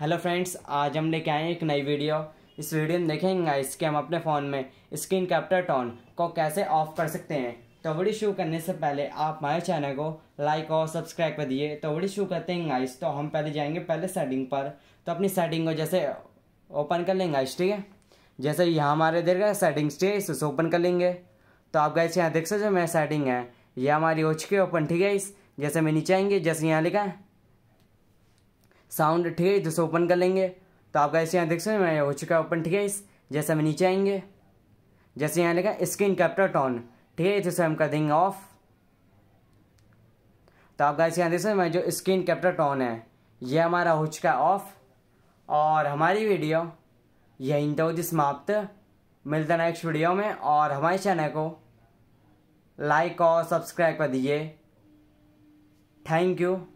hello friends आज हम लेके आए हैं एक नई वीडियो इस वीडियो में देखेंगे इसके हम अपने फ़ोन में स्क्रीन कैप्टर टोन को कैसे ऑफ कर सकते हैं तो वीडियो शुरू करने से पहले आप हमारे चैनल को लाइक और सब्सक्राइब कर दिए तो वीडियो शुरू करते हैं गाइस तो हम पहले जाएंगे पहले सेटिंग पर तो अपनी सेटिंग को जैसे ओपन कर लेंगे गाइस ठीक है जैसे यहाँ हमारे इधर का सेटिंग स्टेज उसे ओपन कर लेंगे तो आप गाइस यहाँ देख सकते हो मेरा सेटिंग है ये हमारी ओच के ओपन ठीक है इस जैसे मैं नीचे आएंगे जैसे यहाँ लिखा है साउंड ठीक है जैसे ओपन कर लेंगे तो आप ऐसे यहाँ देख सकते हैं हो चुका है ओपन ठीक है इस जैसे हम नीचे आएंगे जैसे यहाँ लिखा स्क्रीन कैप्टर टॉन ठीक है जैसे हम कर देंगे ऑफ तो आप गाइस यहाँ देख सकते हैं जो स्क्रीन कैप्टर टॉन है ये हमारा हो चुका है ऑफ और हमारी वीडियो यहीं तो समाप्त मिलता नेक्स्ट वीडियो में और हमारे चैनल को लाइक और सब्सक्राइब कर दीजिए थैंक यू